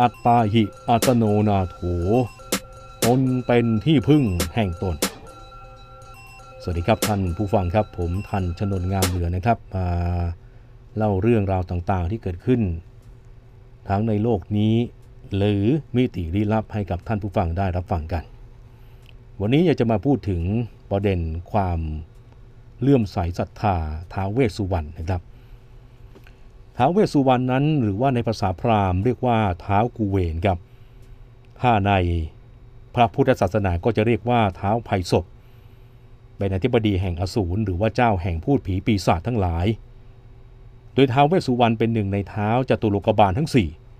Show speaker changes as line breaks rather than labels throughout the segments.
อัตตาหิอัตโนนาโถตนเป็นที่พึ่งแห่งตน สวัสดีครับท่านผู้ฟังครับ ผมท่านชนนงามเหลือนะครับมาเล่าเรื่องราวต่างๆที่เกิดขึ้น ทั้งในโลกนี้ หรือมิติลี้ลับให้กับท่านผู้ฟังได้รับฟังกัน วันนี้อยากจะมาพูดถึงประเด็นความเลื่อมใสศรัทธาท้าเวสสุวรรณนะครับท้าวเวสสุวรรณนั้นหรือว่าในภาษาพราหมณ์เรียกว่าท้าวกูเวนครับถ้าในพระพุทธศาสนาก็จะเรียกว่าท้าวไพศพ เป็นอธิบดีแห่งอสูรหรือว่าเจ้าแห่งพูดผีปีศาจทั้งหลาย โดยท้าวเวสสุวรรณเป็นหนึ่งในท้าวจตุโลกบาลทั้ง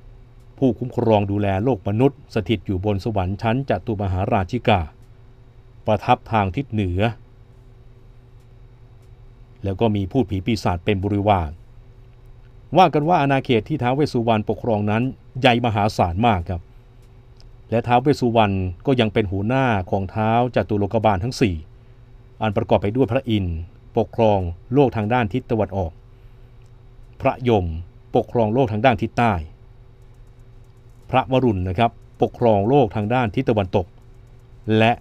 4 ผู้คุ้มครองดูแลโลกมนุษย์ สถิตอยู่บนสวรรค์ชั้นจตุมหาราชิกาประทับทางทิศเหนือ แล้วก็มีพูดผีปีศาจเป็นบริวารว่ากันว่าอาณาเขตที่ท้าวเวสสุวรรณปกครองนั้นใหญ่มหาศาลมากครับ และท้าวเวสสุวรรณก็ยังเป็นหัวหน้าของท้าวจตุโลกบาลทั้ง 4 อันประกอบไปด้วยพระอินทร์ปกครองโลกทางด้านทิศตะวันออก พระยมปกครองโลกทางด้านทิศใต้ พระวรุณนะครับปกครองโลกทางด้านทิศตะวันตก และ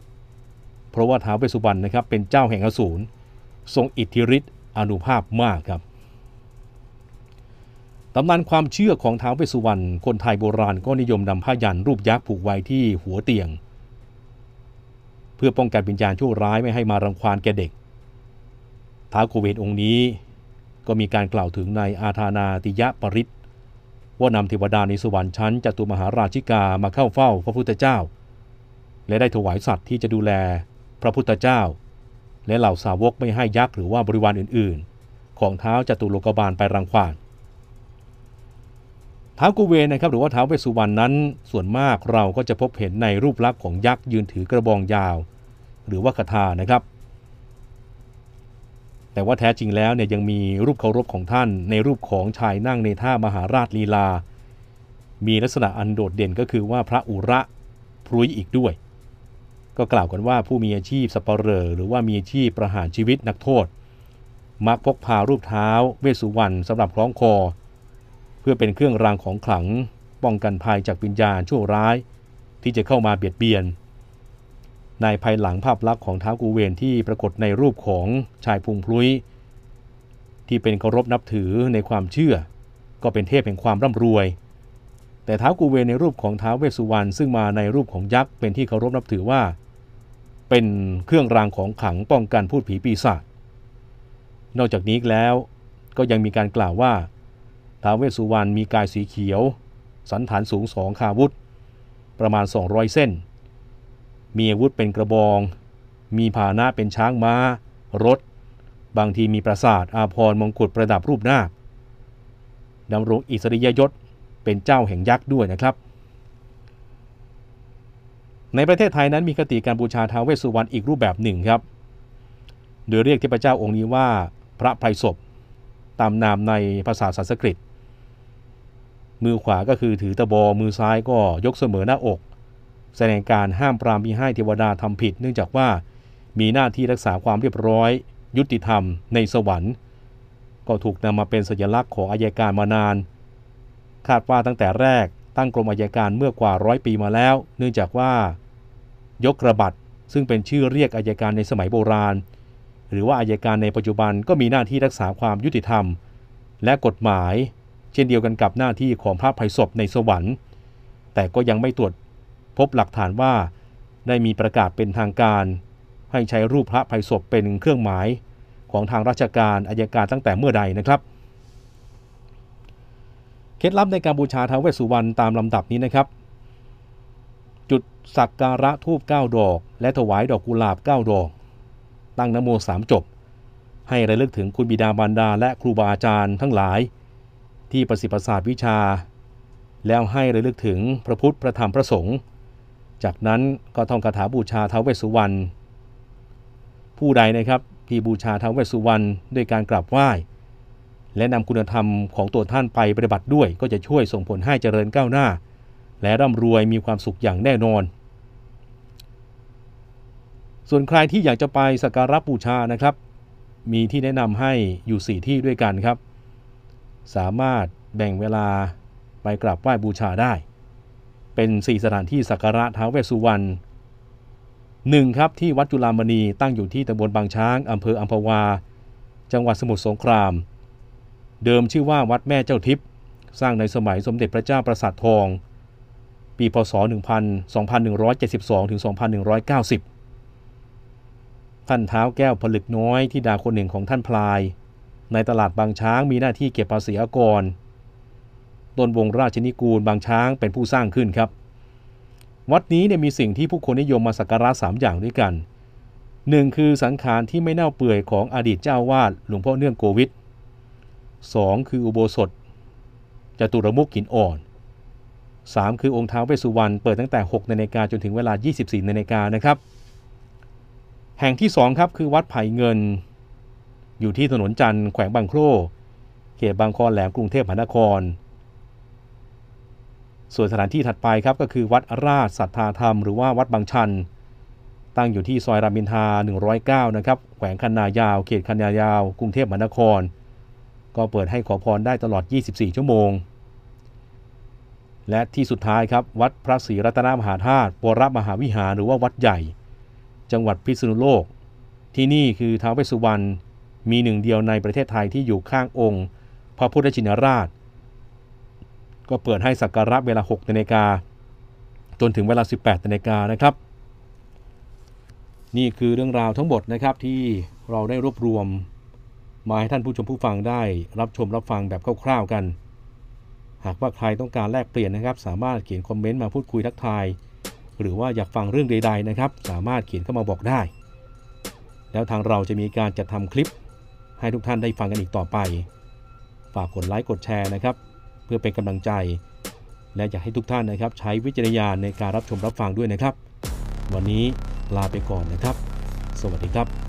เพราะว่าท้าวเวสสุวรรณนะครับเป็นเจ้าแห่งอสูรทรงอิทธิฤทธิ์อนุภาพมากครับตำนานความเชื่อของท้าวเวสุวรรณคนไทยโบราณก็นิยมนำผ้ายันรูปยักษ์ผูกไว้ที่หัวเตียง เพื่อป้องกันวิญญาณชั่วร้ายไม่ให้มารังควานแก่เด็ก ท้าวโกเวตองค์นี้ก็มีการกล่าวถึงในอาธานาติยะปริศว่านำเทวดาในสวรรค์ชั้นจตุมหาราชิกามาเข้าเฝ้าพระพุทธเจ้า และได้ถวายสัตว์ที่จะดูแลพระพุทธเจ้า และเหล่าสาวกไม่ให้ยักษ์หรือว่าบริวารอื่นๆ ของเท้าจตุโลกบาลไปรังควานท้าวกูเวนนะครับหรือว่าท้าวเวสุวรรณนั้น ส่วนมากเราก็จะพบเห็นในรูปลักษณ์ของยักษ์ยืนถือกระบองยาว หรือว่าคาถานะครับ แต่ว่าแท้จริงแล้วเนี่ยยังมีรูปเคารพของท่านในรูปของชายนั่งในท่ามหาราชลีลา มีลักษณะอันโดดเด่นก็คือว่าพระอุระพรุยอีกด้วย ก็กล่าวกันว่าผู้มีอาชีพสปเรอหรือว่ามีอาชีพประหารชีวิตนักโทษมักพกพารูปเท้าเวสุวรรณสำหรับคล้องคอเพื่อเป็นเครื่องรางของขลังป้องกันภัยจากวิญญาณชั่วร้ายที่จะเข้ามาเบียดเบียน ในภายหลังภาพลักษณ์ของท้าวกูเวนที่ปรากฏในรูปของชายพุงพลุยที่เป็นเคารพนับถือในความเชื่อ ก็เป็นเทพแห่งความร่ำรวย แต่ท้าวกูเวนในรูปของท้าวเวสุวรรณซึ่งมาในรูปของยักษ์เป็นที่เคารพนับถือว่า เป็นเครื่องรางของขลังป้องกันพูดผีปีศาจนอกจากนี้แล้วก็ยังมีการกล่าวว่าท้าวเวสสุวรรณมีกายสีเขียว สันฐานสูงสองคาวุธ ประมาณ 200 เส้น มีอาวุธเป็นกระบอง มีผานะเป็นช้างมา้า รถ บางทีมีปราสาทอาพรมงกุฎประดับรูปหน้าดำรงอิสริยยศเป็นเจ้าแห่งยักษ์ด้วยนะครับ ในประเทศไทยนั้นมีคติการบูชาท้าวเวสสุวรรณอีกรูปแบบหนึ่งครับ โดยเรียกเทพเจ้าองค์นี้ว่าพระไพรศพตามนามในภาษาสันสกฤตมือขวาก็คือถือตะบอมือซ้ายก็ยกเสมอหน้าอก แสดงการห้ามปรามมิให้เทวดาทำผิด เนื่องจากว่ามีหน้าที่รักษาความเรียบร้อย ยุติธรรมในสวรรค์ก็ถูกนำมาเป็นสัญลักษณ์ของอายการมานาน คาดว่าตั้งแต่แรกตั้งกรมอายการเมื่อกว่าร้อยปีมาแล้ว เนื่องจากว่า ยกระบัดซึ่งเป็นชื่อเรียกอายการในสมัยโบราณ หรือว่าอายการในปัจจุบันก็มีหน้าที่รักษาความยุติธรรม และกฎหมายเช่นเดียวกันกับหน้าที่ของพระภัยศพในสวรรค์ แต่ก็ยังไม่ตรวจพบหลักฐานว่าได้มีประกาศเป็นทางการ ให้ใช้รูปพระภัยศพเป็นเครื่องหมายของทางราชการอายการตั้งแต่เมื่อใดนะครับ เคล็ดลับในการบูชาท้าวเวสสุวรรณตามลำดับนี้นะครับ จุดสักการะทูบ9ดอก และถวายดอกกุหลาบ 9 ดอก ตั้งนโมสามจบ ให้ระลึกถึงคุณบิดามารดาและครูบาอาจารย์ทั้งหลายที่ประสิทธิศาสตร์วิชา แล้วให้ระลึกถึงพระพุทธ พระธรรม พระสงฆ์ จากนั้นก็ท่องคาถาบูชาเทวเวสุวรรณ ผู้ใดนะครับที่บูชาเทวเวสุวรรณด้วยการกราบไหว้และนำคุณธรรมของตัวท่านไปปฏิบัติด้วยก็จะช่วยส่งผลให้เจริญก้าวหน้า และร่ำรวยมีความสุขอย่างแน่นอน ส่วนใครที่อยากจะไปสักการะบูชานะครับ มีที่แนะนำให้อยู่ 4 ที่ด้วยกันครับสามารถแบ่งเวลาไปกราบไหว้บูชาได้ เป็นสี่สถานที่สักการะท้าวเวสสุวรรณหนึ่งครับที่วัดจุลามณีตั้งอยู่ที่ตำบลบางช้างอำเภออัมพวา จังหวัดสมุทรสงคราม เดิมชื่อว่าวัดแม่เจ้าทิพย์สร้างในสมัยสมเด็จพระเจ้าประสาททอง ปีพศ2172ถึง2190ท่านเท้าแก้วผลึกน้อยที่ดาคนหนึ่งของท่านพลายในตลาดบางช้างมีหน้าที่เก็บภาษีอากรต้นวงราชนิกูลบางช้างเป็นผู้สร้างขึ้นครับ วัดนี้เนี่ยมีสิ่งที่ผู้คนนิยมมาสักการะสามอย่างด้วยกัน 1. คือสังขารที่ไม่เน่าเปื่อยของอดีตเจ้าวาดหลวงพ่อเนื่องโกวิท 2. คืออุโบสถจตุรมุกหินอ่อน 3. คือองค์ท้าวเวสุวรรณเปิดตั้งแต่6นาฬิกาจนถึงเวลา 24นาฬิกานะครับ แห่งที่2ครับคือวัดไผ่เงินอยู่ที่ถนนจันทร์แขวงบางโคร่เขตบางคอแหลม กรุงเทพมหานคร ส่วนสถานที่ถัดไปครับก็คือ วัดราชสัทธาธรรม หรือว่าวัดบางชัน ตั้งอยู่ที่ซอยรามินทา109นะครับแขวงคันนายาว เขตคันนายาวกรุงเทพมหานคร ก็เปิดให้ขอพรได้ตลอด 24 ชั่วโมง และที่สุดท้ายครับวัดพระศรีรัตนมหาธาตุวรมหาวิหารหรือว่าวัดใหญ่ จังหวัดพิษณุโลก ที่นี่คือท้าวเวสสุวรรณมีหนึ่งเดียวในประเทศไทยที่อยู่ข้างองค์ พระพุทธชินราช ก็เปิดให้สักการะเวลา6นาฬิกาจนถึงเวลา 18นาฬิกานะครับ นี่คือเรื่องราวทั้งหมดนะครับที่เราได้รวบรวม มาให้ท่านผู้ชมผู้ฟังได้ รับชมรับฟังแบบคร่าวๆกัน หากว่าใครต้องการแลกเปลี่ยนนะครับ สามารถเขียนคอมเมนต์มาพูดคุยทักทายหรือว่าอยากฟังเรื่องใดๆนะครับ สามารถเขียนเข้ามาบอกได้ แล้วทางเราจะมีการจัดทำคลิปให้ทุกท่านได้ฟังกันอีกต่อไป ฝากกดไลค์กดแชร์นะครับ เพื่อเป็นกำลังใจ และอยากให้ทุกท่านนะครับ ใช้วิจารณญาณในการรับชมรับฟังด้วยนะครับ วันนี้ลาไปก่อนนะครับ สวัสดีครับ